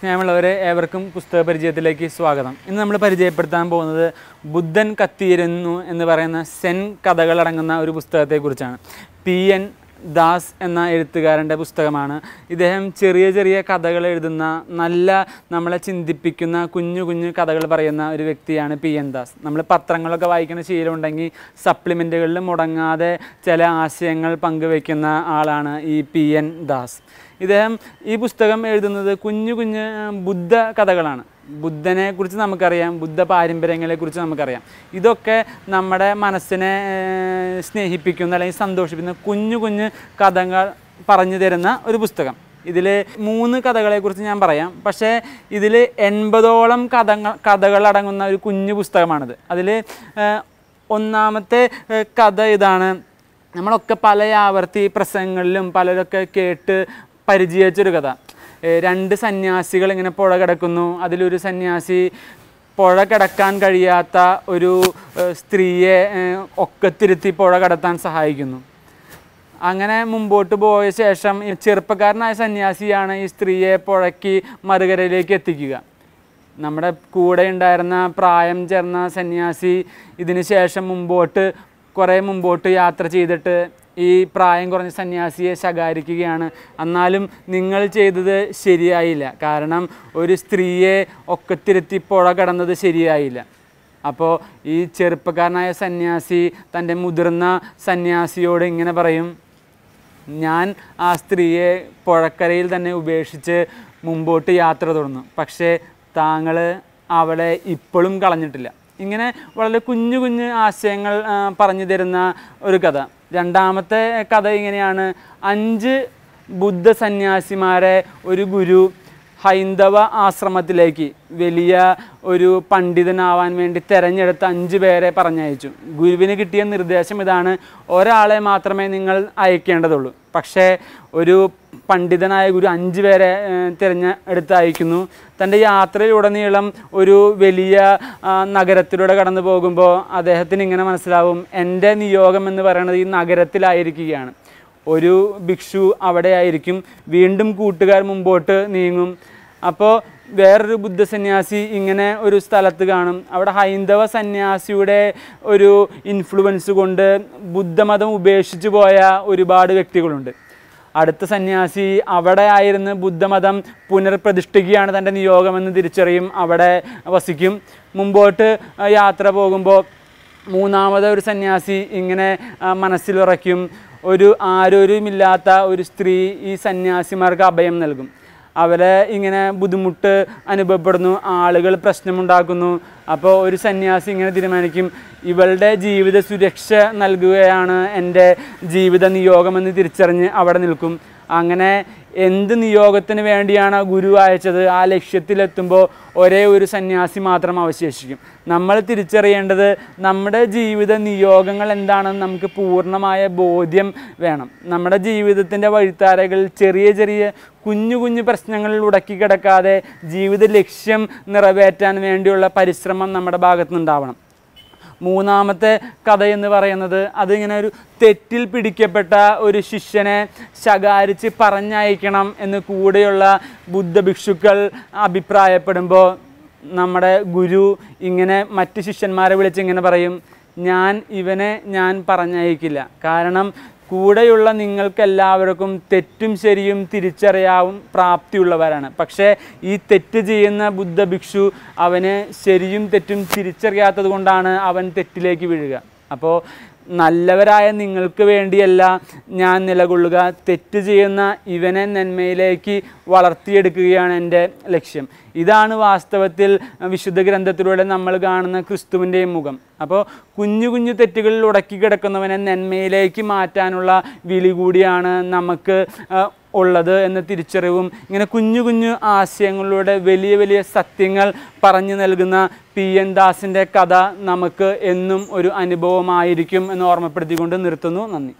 സ്നേഹമുള്ളവരെ ഏവർക്കും പുസ്തക പരിചയത്തിലേക്ക് സ്വാഗതം ഇന്ന് നമ്മൾ പരിചയപ്പെടുത്താൻ പോകുന്നത് ബുദ്ധൻ കത്തിയിരുന്നു എന്ന് പറയുന്ന സെൻ കഥകളടങ്ങുന്ന ഒരു പുസ്തകത്തെക്കുറിച്ചാണ് പി എൻ ദാസ് എന്ന എഴുത്തുകാരൻ്റെ പുസ്തകമാണ് ഇദ്ദേഹം ചെറിയ ചെറിയ കഥകൾ എഴുതുന്ന നല്ല നമ്മളെ ചിന്തിപ്പിക്കുന്ന കുഞ്ഞു കുഞ്ഞു കഥകൾ പറയുന്ന ഒരു വ്യക്തിയാണ് പി എൻ ദാസ് നമ്മൾ പത്രങ്ങളൊക്കെ വായിക്കുന്ന ശീലമുണ്ടെങ്കിൽ സപ്ലിമെൻറ്റുകളിൽ മുടങ്ങാതെ ചില ആശയങ്ങൾ പങ്കുവയ്ക്കുന്ന ആളാണ് ഈ പി എൻ ദാസ് ഇദ്ദേഹം ഈ പുസ്തകം എഴുതുന്നത് കുഞ്ഞു കുഞ്ഞ് ബുദ്ധ കഥകളാണ് ബുദ്ധനെ കുറിച്ച് നമുക്കറിയാം ബുദ്ധ പാരമ്പര്യങ്ങളെക്കുറിച്ച് നമുക്കറിയാം ഇതൊക്കെ നമ്മുടെ മനസ്സിനെ സ്നേഹിപ്പിക്കുന്ന അല്ലെങ്കിൽ സന്തോഷിപ്പിക്കുന്ന കുഞ്ഞു കുഞ്ഞു കഥകൾ പറഞ്ഞു തരുന്ന ഒരു പുസ്തകം ഇതിൽ മൂന്ന് കഥകളെക്കുറിച്ച് ഞാൻ പറയാം പക്ഷേ ഇതിൽ എൺപതോളം കഥകൾ കഥകളടങ്ങുന്ന ഒരു കുഞ്ഞു പുസ്തകമാണിത് അതിൽ ഒന്നാമത്തെ കഥ ഇതാണ് നമ്മളൊക്കെ പല ആവർത്തി പ്രസംഗങ്ങളിലും പലരൊക്കെ കേട്ട് പരിചയിച്ചൊരു കഥ രണ്ട് സന്യാസികൾ ഇങ്ങനെ പുഴ കിടക്കുന്നു അതിലൊരു സന്യാസി പുഴ കിടക്കാൻ കഴിയാത്ത ഒരു സ്ത്രീയെ ഒക്കത്തിരുത്തി പുഴ കടത്താൻ സഹായിക്കുന്നു അങ്ങനെ മുമ്പോട്ട് പോയ ശേഷം ഈ ചെറുപ്പക്കാരനായ സന്യാസിയാണ് ഈ സ്ത്രീയെ പുഴക്കി മറുകരയിലേക്ക് എത്തിക്കുക നമ്മുടെ കൂടെ ഉണ്ടായിരുന്ന പ്രായം ചേർന്ന സന്യാസി ഇതിന് ശേഷം മുമ്പോട്ട് കുറേ മുമ്പോട്ട് യാത്ര ചെയ്തിട്ട് ഈ പ്രായം കുറഞ്ഞ സന്യാസിയെ ശകാരിക്കുകയാണ് എന്നാലും നിങ്ങൾ ചെയ്തത് ശരിയായില്ല കാരണം ഒരു സ്ത്രീയെ ഒക്കത്തിരുത്തി പുഴ കടന്നത് ശരിയായില്ല അപ്പോൾ ഈ ചെറുപ്പക്കാരനായ സന്യാസി തൻ്റെ മുതിർന്ന സന്യാസിയോട് ഇങ്ങനെ പറയും ഞാൻ ആ സ്ത്രീയെ പുഴക്കരയിൽ തന്നെ ഉപേക്ഷിച്ച് മുമ്പോട്ട് യാത്ര തുടർന്നു പക്ഷേ താങ്കൾ അവളെ ഇപ്പോഴും കളഞ്ഞിട്ടില്ല ഇങ്ങനെ വളരെ കുഞ്ഞു കുഞ്ഞു ആശയങ്ങൾ പറഞ്ഞു തരുന്ന ഒരു കഥ രണ്ടാമത്തെ കഥ ഇങ്ങനെയാണ് അഞ്ച് ബുദ്ധ സന്യാസിമാരെ ഒരു ഗുരു ഹൈന്ദവ ആശ്രമത്തിലേക്ക് വലിയ ഒരു പണ്ഡിതനാവാൻ വേണ്ടി തിരഞ്ഞെടുത്ത അഞ്ച് പേരെ പറഞ്ഞയച്ചു ഗുരുവിന് കിട്ടിയ നിർദ്ദേശം ഇതാണ് ഒരാളെ മാത്രമേ നിങ്ങൾ അയക്കേണ്ടതുള്ളൂ പക്ഷേ ഒരു പണ്ഡിതനായ ഗുരു അഞ്ച് പേരെ തിരഞ്ഞെടുത്ത് അയക്കുന്നു തൻ്റെ യാത്രയിലുടനീളം ഒരു വലിയ നഗരത്തിലൂടെ കടന്നു പോകുമ്പോൾ അദ്ദേഹത്തിന് ഇങ്ങനെ മനസ്സിലാവും എൻ്റെ നിയോഗം എന്ന് പറയുന്നത് ഈ നഗരത്തിലായിരിക്കുകയാണ് ഒരു ഭിക്ഷു അവിടെയായിരിക്കും വീണ്ടും കൂട്ടുകാർ മുമ്പോട്ട് നീങ്ങും അപ്പോൾ വേറൊരു ബുദ്ധ സന്യാസി ഇങ്ങനെ ഒരു സ്ഥലത്ത് കാണും അവിടെ ഹൈന്ദവ സന്യാസിയുടെ ഒരു ഇൻഫ്ലുവൻസ് കൊണ്ട് ബുദ്ധമതം ഉപേക്ഷിച്ചു പോയ ഒരുപാട് വ്യക്തികളുണ്ട് അടുത്ത സന്യാസി അവിടെ ആയിരുന്ന് ബുദ്ധമതം പുനർപ്രതിഷ്ഠിക്കുകയാണ് തൻ്റെ നിയോഗമെന്ന് തിരിച്ചറിയും അവിടെ വസിക്കും മുമ്പോട്ട് യാത്ര പോകുമ്പോൾ മൂന്നാമത് ഒരു സന്യാസി ഇങ്ങനെ മനസ്സിലുറയ്ക്കും ഒരു ആരോരുമില്ലാത്ത ഒരു സ്ത്രീ ഈ സന്യാസിമാർക്ക് അഭയം നൽകും അവരെ ഇങ്ങനെ ബുദ്ധിമുട്ട് അനുഭവപ്പെടുന്നു ആളുകൾ പ്രശ്നമുണ്ടാക്കുന്നു അപ്പോൾ ഒരു സന്യാസി ഇങ്ങനെ തീരുമാനിക്കും ഇവളുടെ ജീവിത സുരക്ഷ നൽകുകയാണ് എൻ്റെ ജീവിത നിയോഗമെന്ന് തിരിച്ചറിഞ്ഞ് അവിടെ നിൽക്കും അങ്ങനെ എന്ത് നിയോഗത്തിന് വേണ്ടിയാണ് ഗുരു അയച്ചത് ആ ലക്ഷ്യത്തിലെത്തുമ്പോൾ ഒരേ ഒരു സന്യാസി മാത്രം അവശേഷിക്കും നമ്മൾ തിരിച്ചറിയേണ്ടത് നമ്മുടെ ജീവിത നിയോഗങ്ങൾ എന്താണെന്ന് നമുക്ക് പൂർണ്ണമായ ബോധ്യം വേണം നമ്മുടെ ജീവിതത്തിൻ്റെ വഴിത്താരകൾ ചെറിയ ചെറിയ കുഞ്ഞു കുഞ്ഞു പ്രശ്നങ്ങളിൽ ഉടക്കി കിടക്കാതെ ജീവിത ലക്ഷ്യം നിറവേറ്റാൻ വേണ്ടിയുള്ള പരിശ്രമം നമ്മുടെ ഭാഗത്തുനിന്നുണ്ടാവണം മൂന്നാമത്തെ എന്ന് പറയുന്നത് അതിങ്ങനെ ഒരു തെറ്റിൽ പിടിക്കപ്പെട്ട ഒരു ശിഷ്യനെ ശകാരിച്ച് പറഞ്ഞയക്കണം എന്ന് കൂടെയുള്ള ബുദ്ധഭിക്ഷുക്കൾ അഭിപ്രായപ്പെടുമ്പോൾ നമ്മുടെ ഗുരു ഇങ്ങനെ മറ്റ് ശിഷ്യന്മാരെ വിളിച്ച് ഇങ്ങനെ പറയും ഞാൻ ഇവനെ ഞാൻ പറഞ്ഞയക്കില്ല കാരണം കൂടെയുള്ള നിങ്ങൾക്കെല്ലാവർക്കും തെറ്റും ശരിയും തിരിച്ചറിയാവും പ്രാപ്തിയുള്ളവരാണ് പക്ഷേ ഈ തെറ്റ് ചെയ്യുന്ന ബുദ്ധ ഭിക്ഷു അവന് ശരിയും തെറ്റും തിരിച്ചറിയാത്തത് കൊണ്ടാണ് അവൻ തെറ്റിലേക്ക് വീഴുക അപ്പോൾ നല്ലവരായ നിങ്ങൾക്ക് വേണ്ടിയല്ല ഞാൻ നിലകൊള്ളുക തെറ്റ് ചെയ്യുന്ന ഇവനെ നന്മയിലേക്ക് വളർത്തിയെടുക്കുകയാണ് എൻ്റെ ലക്ഷ്യം ഇതാണ് വാസ്തവത്തിൽ വിശുദ്ധ ഗ്രന്ഥത്തിലൂടെ നമ്മൾ കാണുന്ന ക്രിസ്തുവിൻ്റെയും മുഖം അപ്പോൾ കുഞ്ഞു കുഞ്ഞു തെറ്റുകളിൽ ഉടക്കി കിടക്കുന്നവനെ നന്മയിലേക്ക് മാറ്റാനുള്ള വിളി കൂടിയാണ് നമുക്ക് ഉള്ളത് എന്ന തിരിച്ചറിവും ഇങ്ങനെ കുഞ്ഞു കുഞ്ഞു ആശയങ്ങളിലൂടെ വലിയ വലിയ സത്യങ്ങൾ പറഞ്ഞു നൽകുന്ന പി എൻ ദാസിൻ്റെ കഥ നമുക്ക് എന്നും ഒരു അനുഭവമായിരിക്കും എന്ന് ഓർമ്മപ്പെടുത്തിക്കൊണ്ട് നിർത്തുന്നു നന്ദി